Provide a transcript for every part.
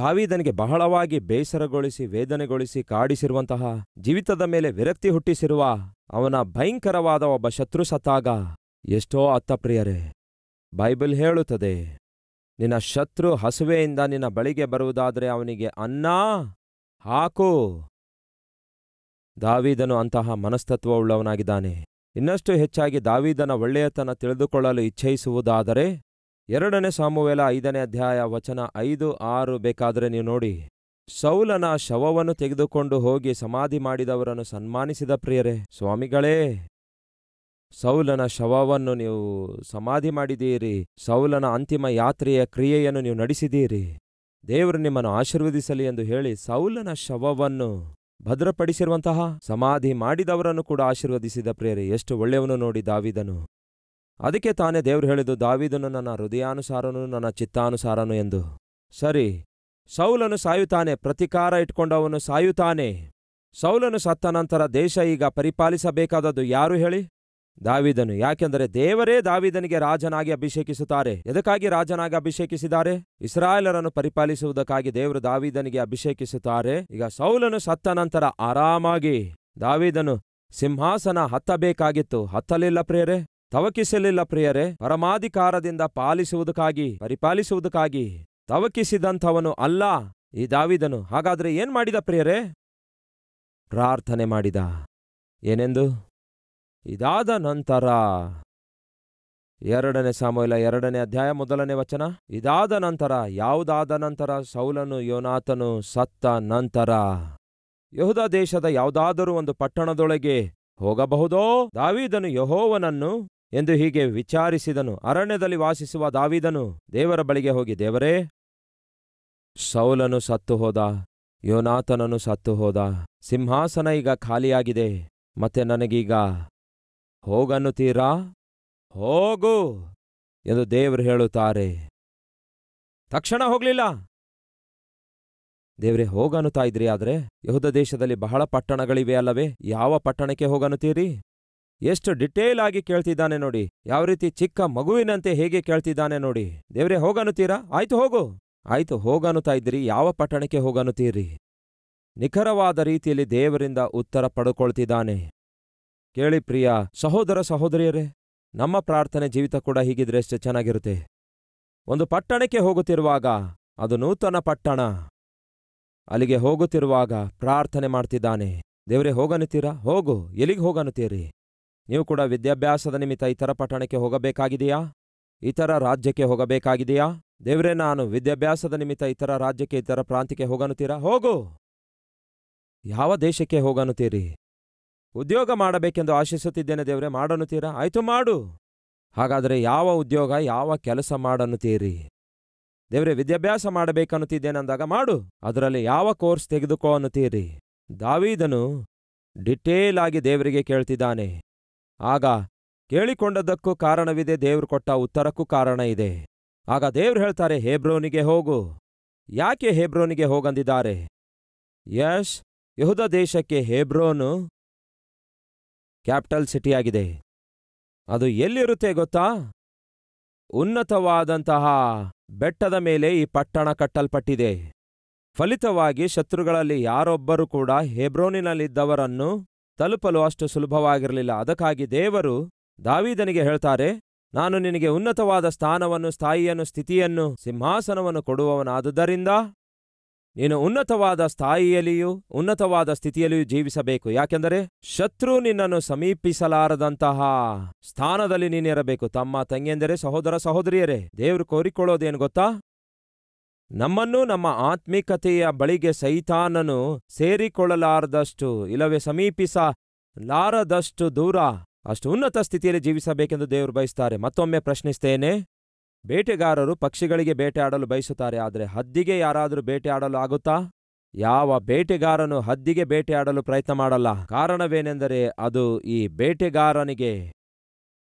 ದಾವಿದನಿಗೆ ಬಹಳವಾಗಿ ಬೇಸರಗೊಳಿಸಿ ವೇದನೆಗೊಳಿಸಿ ಕಾಡಿಸಿರುವಂತಹ ಜೀವಿತದ ಮೇಲೆ ವಿರಕ್ತಿ ಹುಟ್ಟಿಸಿರುವ ಅವನ ಭಯಂಕರವಾದ ಒಬ್ಬ ಶತ್ರು ಸತ್ತಾಗ ಎಷ್ಟೋ ಅತ್ತಪ್ರಿಯರೇ ಬೈಬಲ್ ಹೇಳುತ್ತದೆ ನಿನ್ನ ಶತ್ರು ಹಸುವೆಯಿಂದ ನಿನ್ನ ಬಳಿಗೆ ಬರುವುದಾದರೆ ಅವನಿಗೆ ಅನ್ನ ಹಾಕು ದಾವಿದನು ಅಂತಹ ಮನಸ್ತತ್ವವುಳ್ಳವನಾಗಿದ್ದಾನೆ ಇನ್ನಷ್ಟು ಹೆಚ್ಚಾಗಿ ದಾವೀದನ ಒಳ್ಳೆಯತನ ತಿಳಿದುಕೊಳ್ಳಲು ಇಚ್ಛಯಿಸುವುದಾದರೆ ಎರಡನೇ ಸಾಮುವೇಲ ಐದನೇ ಅಧ್ಯಾಯ ವಚನ ಐದು ಆರು ಬೇಕಾದರೆ ನೀವು ನೋಡಿ ಸೌಲನ ಶವವನ್ನು ತೆಗೆದುಕೊಂಡು ಹೋಗಿ ಸಮಾಧಿ ಮಾಡಿದವರನ್ನು ಸನ್ಮಾನಿಸಿದ ಪ್ರಿಯರೇ ಸ್ವಾಮಿಗಳೇ ಸೌಲನ ಶವವನ್ನು ನೀವು ಸಮಾಧಿ ಮಾಡಿದೀರಿ ಸೌಲನ ಅಂತಿಮ ಯಾತ್ರೆಯ ಕ್ರಿಯೆಯನ್ನು ನೀವು ನಡೆಸಿದ್ದೀರಿ ದೇವರು ನಿಮ್ಮನ್ನು ಆಶೀರ್ವದಿಸಲಿ ಎಂದು ಹೇಳಿ ಸೌಲನ ಶವವನ್ನು ಭದ್ರಪಡಿಸಿರುವಂತಹ ಸಮಾಧಿ ಮಾಡಿದವರನ್ನು ಕೂಡ ಆಶೀರ್ವದಿಸಿದ ಪ್ರೇರೆ ಎಷ್ಟು ಒಳ್ಳೆಯವನು ನೋಡಿ ದಾವಿದನು ಅದಕ್ಕೆ ತಾನೇ ದೇವ್ರು ಹೇಳಿದು ದಾವಿದನು ನನ್ನ ಹೃದಯಾನುಸಾರನು ನನ್ನ ಚಿತ್ತಾನುಸಾರನು ಎಂದು ಸರಿ ಸೌಲನು ಸಾಯುತ್ತಾನೆ ಪ್ರತಿಕಾರ ಇಟ್ಕೊಂಡವನು ಸಾಯುತ್ತಾನೆ ಸೌಲನು ಸತ್ತ ನಂತರ ದೇಶ ಈಗ ಪರಿಪಾಲಿಸಬೇಕಾದದ್ದು ಯಾರು ಹೇಳಿ ದಾವಿದನು ಯಾಕೆಂದರೆ ದೇವರೇ ದಾವಿದನಿಗೆ ರಾಜನಾಗಿ ಅಭಿಷೇಕಿಸುತ್ತಾರೆ ಎದಕ್ಕಾಗಿ ರಾಜನಾಗಿ ಅಭಿಷೇಕಿಸಿದ್ದಾರೆ ಇಸ್ರಾಯೇಲರನ್ನು ಪರಿಪಾಲಿಸುವುದಕ್ಕಾಗಿ ದೇವರು ದಾವಿದನಿಗೆ ಅಭಿಷೇಕಿಸುತ್ತಾರೆ ಈಗ ಸೌಲನು ಸತ್ತ ನಂತರ ಆರಾಮಾಗಿ ದಾವಿದನು ಸಿಂಹಾಸನ ಹತ್ತಬೇಕಾಗಿತ್ತು ಹತ್ತಲಿಲ್ಲ ಪ್ರಿಯರೇ ತವಕಿಸಲಿಲ್ಲ ಪ್ರಿಯರೇ ಪರಮಾಧಿಕಾರದಿಂದ ಪಾಲಿಸುವುದಕ್ಕಾಗಿ ಪರಿಪಾಲಿಸುವುದಕ್ಕಾಗಿ ತವಕಿಸಿದಂಥವನು ಅಲ್ಲ ಈ ದಾವಿದನು ಹಾಗಾದ್ರೆ ಏನ್ ಮಾಡಿದ ಪ್ರಿಯರೇ ಪ್ರಾರ್ಥನೆ ಮಾಡಿದ ಏನೆಂದು ಇದಾದ ನಂತರ ಎರಡನೇ ಸಾಮೂಲ ಎರಡನೇ ಅಧ್ಯಾಯ ಮೊದಲನೇ ವಚನ ಇದಾದ ನಂತರ ಯಾವುದಾದ ನಂತರ ಸೌಲನು ಯೋನಾಥನು ಸತ್ತ ನಂತರ ಯಹುದ ದೇಶದ ಯಾವುದಾದರೂ ಒಂದು ಪಟ್ಟಣದೊಳಗೆ ಹೋಗಬಹುದೋ ದಾವಿದನು ಯಹೋವನನ್ನು ಎಂದು ಹೀಗೆ ವಿಚಾರಿಸಿದನು ಅರಣ್ಯದಲ್ಲಿ ವಾಸಿಸುವ ದಾವಿದನು ದೇವರ ಬಳಿಗೆ ಹೋಗಿ ದೇವರೇ ಸೌಲನು ಸತ್ತು ಹೋದ ಯೋನಾಥನನು ಸತ್ತು ಹೋದ ಸಿಂಹಾಸನ ಈಗ ಖಾಲಿಯಾಗಿದೆ ಮತ್ತೆ ನನಗೀಗ ಹೋಗನ್ನುತ್ತೀರಾ ಹೋಗು ಎಂದು ದೇವರು ಹೇಳುತ್ತಾರೆ ತಕ್ಷಣ ಹೋಗಲಿಲ್ಲ ದೇವ್ರೆ ಹೋಗನ್ನುತ್ತಾ ಇದ್ರಿ ಆದ್ರೆ ಯಹುದ ದೇಶದಲ್ಲಿ ಬಹಳ ಪಟ್ಟಣಗಳಿವೆ ಅಲ್ಲವೇ ಯಾವ ಪಟ್ಟಣಕ್ಕೆ ಹೋಗನ್ನುತ್ತೀರಿ ಎಷ್ಟು ಡಿಟೇಲ್ ಆಗಿ ಕೇಳ್ತಿದ್ದಾನೆ ನೋಡಿ ಯಾವ ರೀತಿ ಚಿಕ್ಕ ಮಗುವಿನಂತೆ ಹೇಗೆ ಕೇಳ್ತಿದ್ದಾನೆ ನೋಡಿ ದೇವ್ರೆ ಹೋಗನ್ನುತ್ತೀರಾ ಆಯ್ತು ಹೋಗು ಆಯ್ತು ಹೋಗನ್ನುತ್ತಾ ಇದ್ರಿ ಯಾವ ಪಟ್ಟಣಕ್ಕೆ ಹೋಗನ್ನುತ್ತೀರಿ ನಿಖರವಾದ ರೀತಿಯಲ್ಲಿ ದೇವರಿಂದ ಉತ್ತರ ಪಡ್ಕೊಳ್ತಿದ್ದಾನೆ ಕೇಳಿ ಪ್ರಿಯ ಸಹೋದರ ಸಹೋದರಿಯರೇ ನಮ್ಮ ಪ್ರಾರ್ಥನೆ ಜೀವಿತ ಕೂಡ ಹೀಗಿದ್ರೆ ಎಷ್ಟು ಚೆನ್ನಾಗಿರುತ್ತೆ ಒಂದು ಪಟ್ಟಣಕ್ಕೆ ಹೋಗುತ್ತಿರುವಾಗ ಅದು ನೂತನ ಪಟ್ಟಣ ಅಲ್ಲಿಗೆ ಹೋಗುತ್ತಿರುವಾಗ ಪ್ರಾರ್ಥನೆ ಮಾಡ್ತಿದ್ದಾನೆ ದೇವರೇ ಹೋಗನುತ್ತೀರಾ ಹೋಗು ಎಲ್ಲಿಗೆ ಹೋಗನುತ್ತೀರಿ ನೀವು ಕೂಡ ವಿದ್ಯಾಭ್ಯಾಸದ ನಿಮಿತ್ತ ಇತರ ಪಟ್ಟಣಕ್ಕೆ ಹೋಗಬೇಕಾಗಿದೆಯಾ ಇತರ ರಾಜ್ಯಕ್ಕೆ ಹೋಗಬೇಕಾಗಿದೆಯಾ ದೇವರೇ ನಾನು ವಿದ್ಯಾಭ್ಯಾಸದ ನಿಮಿತ್ತ ಇತರ ರಾಜ್ಯಕ್ಕೆ ಇತರ ಪ್ರಾಂತ್ಯಕ್ಕೆ ಹೋಗನುತ್ತೀರಾ ಹೋಗು ಯಾವ ದೇಶಕ್ಕೆ ಹೋಗನುತ್ತೀರಿ ಉದ್ಯೋಗ ಮಾಡಬೇಕೆಂದು ಆಶಿಸುತ್ತಿದ್ದೇನೆ ದೇವರೇ ಮಾಡನ್ನುತ್ತೀರಾ ಆಯ್ತು ಮಾಡು ಹಾಗಾದರೆ ಯಾವ ಉದ್ಯೋಗ ಯಾವ ಕೆಲಸ ಮಾಡನ್ನುತ್ತೀರಿ ದೇವರೇ ವಿದ್ಯಾಭ್ಯಾಸ ಅಂದಾಗ ಮಾಡು ಅದರಲ್ಲಿ ಯಾವ ಕೋರ್ಸ್ ತೆಗೆದುಕೋ ಅನ್ನುತ್ತೀರಿ ದಾವೀದನು ಡಿಟೇಲ್ ಆಗಿ ದೇವರಿಗೆ ಕೇಳ್ತಿದ್ದಾನೆ ಆಗ ಕೇಳಿಕೊಂಡದ್ದಕ್ಕೂ ಕಾರಣವಿದೆ ದೇವ್ರು ಕೊಟ್ಟ ಉತ್ತರಕ್ಕೂ ಕಾರಣ ಇದೆ ಆಗ ದೇವ್ರು ಹೇಳ್ತಾರೆ ಹೇಬ್ರೋನಿಗೆ ಹೋಗು ಯಾಕೆ ಹೇಬ್ರೋನಿಗೆ ಹೋಗಂದಿದ್ದಾರೆ ಯಶ್ ಯಹುದ ದೇಶಕ್ಕೆ ಹೇಬ್ರೋನು ಕ್ಯಾಪಿಟಲ್ ಸಿಟಿಯಾಗಿದೆ ಅದು ಎಲ್ಲಿರುತ್ತೆ ಗೊತ್ತಾ ಉನ್ನತವಾದಂತಹ ಬೆಟ್ಟದ ಮೇಲೆ ಈ ಪಟ್ಟಣ ಕಟ್ಟಲ್ಪಟ್ಟಿದೆ ಫಲಿತವಾಗಿ ಶತ್ರುಗಳಲ್ಲಿ ಯಾರೊಬ್ಬರೂ ಕೂಡ ಹೆಬ್ರೋನಿನಲ್ಲಿದ್ದವರನ್ನು ತಲುಪಲು ಅಷ್ಟು ಸುಲಭವಾಗಿರಲಿಲ್ಲ ಅದಕ್ಕಾಗಿ ದೇವರು ದಾವೀದನಿಗೆ ಹೇಳ್ತಾರೆ ನಾನು ನಿನಗೆ ಉನ್ನತವಾದ ಸ್ಥಾನವನ್ನು ಸ್ಥಾಯಿಯನ್ನು ಸ್ಥಿತಿಯನ್ನು ಸಿಂಹಾಸನವನ್ನು ಕೊಡುವವನಾದುದರಿಂದ ನೀನು ಉನ್ನತವಾದ ಸ್ಥಾಯಿಯಲ್ಲಿಯೂ ಉನ್ನತವಾದ ಸ್ಥಿತಿಯಲ್ಲಿಯೂ ಜೀವಿಸಬೇಕು ಯಾಕೆಂದರೆ ಶತ್ರು ನಿನ್ನನ್ನು ಸಮೀಪಿಸಲಾರದಂತಹ ಸ್ಥಾನದಲ್ಲಿ ನೀನಿರಬೇಕು ತಮ್ಮ ತಂಗಿಯಂದರೆ ಸಹೋದರ ಸಹೋದರಿಯರೇ ದೇವರು ಕೋರಿಕೊಳ್ಳೋದೇನು ಗೊತ್ತಾ ನಮ್ಮನ್ನು ನಮ್ಮ ಆತ್ಮಿಕತೆಯ ಬಳಿಗೆ ಸೈತಾನನು ಸೇರಿಕೊಳ್ಳಲಾರದಷ್ಟು ಇಲ್ಲವೇ ಸಮೀಪಿಸಲಾರದಷ್ಟು ಲಾರದಷ್ಟು ದೂರ ಅಷ್ಟು ಉನ್ನತ ಸ್ಥಿತಿಯಲ್ಲಿ ಜೀವಿಸಬೇಕೆಂದು ದೇವರು ಬಯಸ್ತಾರೆ ಮತ್ತೊಮ್ಮೆ ಪ್ರಶ್ನಿಸ್ತೇನೆ ಬೇಟೆಗಾರರು ಪಕ್ಷಿಗಳಿಗೆ ಬೇಟೆಯಾಡಲು ಬಯಸುತ್ತಾರೆ ಆದರೆ ಹದ್ದಿಗೆ ಯಾರಾದರೂ ಬೇಟೆಯಾಡಲು ಆಗುತ್ತಾ ಯಾವ ಬೇಟೆಗಾರನು ಹದ್ದಿಗೆ ಬೇಟೆಯಾಡಲು ಪ್ರಯತ್ನ ಮಾಡಲ್ಲ ಕಾರಣವೇನೆಂದರೆ ಅದು ಈ ಬೇಟೆಗಾರನಿಗೆ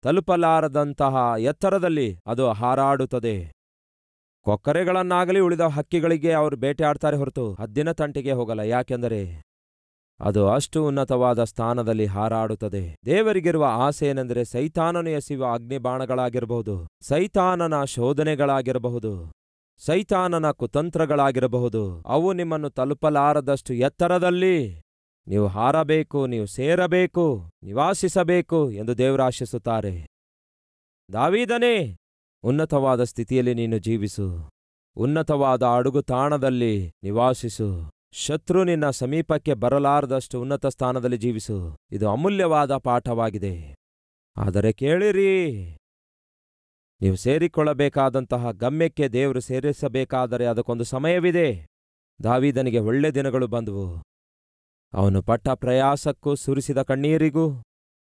ತಲುಪಲಾರದಂತಹ ಎತ್ತರದಲ್ಲಿ ಅದು ಹಾರಾಡುತ್ತದೆ ಕೊಕ್ಕರೆಗಳನ್ನಾಗಲಿ ಉಳಿದ ಹಕ್ಕಿಗಳಿಗೆ ಅವರು ಬೇಟೆಯಾಡ್ತಾರೆ ಹೊರತು ಹದ್ದಿನ ತಂಟೆಗೆ ಹೋಗಲ್ಲ ಯಾಕೆಂದರೆ ಅದು ಅಷ್ಟು ಉನ್ನತವಾದ ಸ್ಥಾನದಲ್ಲಿ ಹಾರಾಡುತ್ತದೆ ದೇವರಿಗಿರುವ ಆಸೆಯೇನೆಂದರೆ ಸೈತಾನನು ಎಸೆಯುವ ಅಗ್ನಿಬಾಣಗಳಾಗಿರಬಹುದು ಸೈತಾನನ ಶೋಧನೆಗಳಾಗಿರಬಹುದು ಸೈತಾನನ ಕುತಂತ್ರಗಳಾಗಿರಬಹುದು ಅವು ನಿಮ್ಮನ್ನು ತಲುಪಲಾರದಷ್ಟು ಎತ್ತರದಲ್ಲಿ ನೀವು ಹಾರಬೇಕು ನೀವು ಸೇರಬೇಕು ನಿವಾಸಿಸಬೇಕು ಎಂದು ದೇವರಾಶಿಸುತ್ತಾರೆ ದಾವೀದನೇ ಉನ್ನತವಾದ ಸ್ಥಿತಿಯಲ್ಲಿ ನೀನು ಜೀವಿಸು ಉನ್ನತವಾದ ಅಡುಗು ತಾಣದಲ್ಲಿ ನಿವಾಸಿಸು ಶತ್ರು ನಿನ್ನ ಸಮೀಪಕ್ಕೆ ಬರಲಾರದಷ್ಟು ಉನ್ನತ ಸ್ಥಾನದಲ್ಲಿ ಜೀವಿಸು ಇದು ಅಮೂಲ್ಯವಾದ ಪಾಠವಾಗಿದೆ ಆದರೆ ಕೇಳಿರಿ ನೀವು ಸೇರಿಕೊಳ್ಳಬೇಕಾದಂತಹ ಗಮ್ಯಕ್ಕೆ ದೇವರು ಸೇರಿಸಬೇಕಾದರೆ ಅದಕ್ಕೊಂದು ಸಮಯವಿದೆ ದಾವಿದನಿಗೆ ಒಳ್ಳೆ ದಿನಗಳು ಬಂದವು ಅವನು ಪಟ್ಟ ಪ್ರಯಾಸಕ್ಕೂ ಸುರಿಸಿದ ಕಣ್ಣೀರಿಗೂ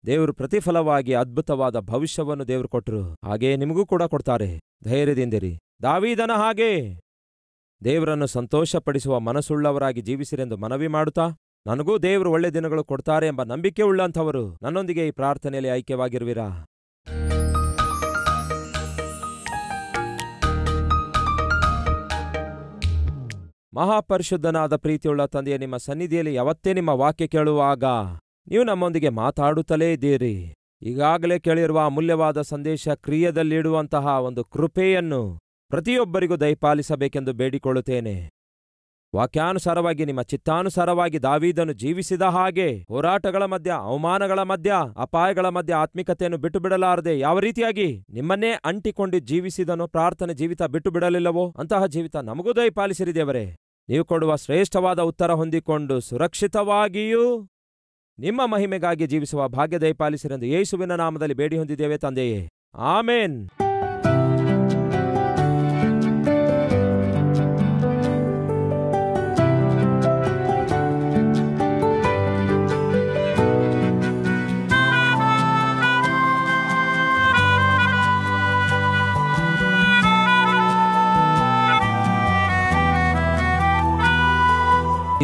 ದೇವರು ಪ್ರತಿಫಲವಾಗಿ ಅದ್ಭುತವಾದ ಭವಿಷ್ಯವನ್ನು ದೇವರು ಕೊಟ್ಟರು ಹಾಗೆಯೇ ನಿಮಗೂ ಕೂಡ ಕೊಡ್ತಾರೆ ಧೈರ್ಯದಿಂದಿರಿ ದಾವಿದನ ಹಾಗೆ ದೇವರನ್ನು ಸಂತೋಷಪಡಿಸುವ ಮನಸ್ಸುಳ್ಳವರಾಗಿ ಜೀವಿಸಿರೆಂದು ಮನವಿ ಮಾಡುತ್ತಾ ನನಗೂ ದೇವರು ಒಳ್ಳೆ ದಿನಗಳು ಕೊಡ್ತಾರೆ ಎಂಬ ನಂಬಿಕೆ ಉಳ್ಳಂಥವರು ನನ್ನೊಂದಿಗೆ ಈ ಪ್ರಾರ್ಥನೆಯಲ್ಲಿ ಐಕ್ಯವಾಗಿರುವಿರಾ ಮಹಾಪರಿಶುದ್ಧನಾದ ಪ್ರೀತಿಯುಳ್ಳ ತಂದೆಯ ನಿಮ್ಮ ಸನ್ನಿಧಿಯಲ್ಲಿ ಯಾವತ್ತೇ ನಿಮ್ಮ ವಾಕ್ಯ ಕೇಳುವಾಗ ನೀವು ನಮ್ಮೊಂದಿಗೆ ಮಾತಾಡುತ್ತಲೇ ಇದ್ದೀರಿ ಈಗಾಗಲೇ ಕೇಳಿರುವ ಅಮೂಲ್ಯವಾದ ಸಂದೇಶ ಕ್ರಿಯದಲ್ಲಿಡುವಂತಹ ಒಂದು ಕೃಪೆಯನ್ನು ಪ್ರತಿಯೊಬ್ಬರಿಗೂ ದಯಪಾಲಿಸಬೇಕೆಂದು ಬೇಡಿಕೊಳ್ಳುತ್ತೇನೆ ವಾಕ್ಯಾನುಸಾರವಾಗಿ ನಿಮ್ಮ ಚಿತ್ತಾನುಸಾರವಾಗಿ ದಾವೀದನು ಜೀವಿಸಿದ ಹಾಗೆ ಹೋರಾಟಗಳ ಮಧ್ಯ ಅವಮಾನಗಳ ಮಧ್ಯ ಅಪಾಯಗಳ ಮಧ್ಯ ಆತ್ಮಿಕತೆಯನ್ನು ಬಿಟ್ಟು ಬಿಡಲಾರದೆ ಯಾವ ರೀತಿಯಾಗಿ ನಿಮ್ಮನ್ನೇ ಅಂಟಿಕೊಂಡು ಜೀವಿಸಿದನು ಪ್ರಾರ್ಥನೆ ಜೀವಿತ ಬಿಟ್ಟು ಬಿಡಲಿಲ್ಲವೋ ಅಂತಹ ಜೀವಿತ ನಮಗೂ ದಯಪಾಲಿಸಿರಿ ನೀವು ಕೊಡುವ ಶ್ರೇಷ್ಠವಾದ ಉತ್ತರ ಹೊಂದಿಕೊಂಡು ಸುರಕ್ಷಿತವಾಗಿಯೂ ನಿಮ್ಮ ಮಹಿಮೆಗಾಗಿ ಜೀವಿಸುವ ಭಾಗ್ಯ ದಯಪಾಲಿಸಿರೆಂದು ಯೇಸುವಿನ ನಾಮದಲ್ಲಿ ಬೇಡಿ ಹೊಂದಿದ್ದೇವೆ ತಂದೆಯೇ ಆಮೇನ್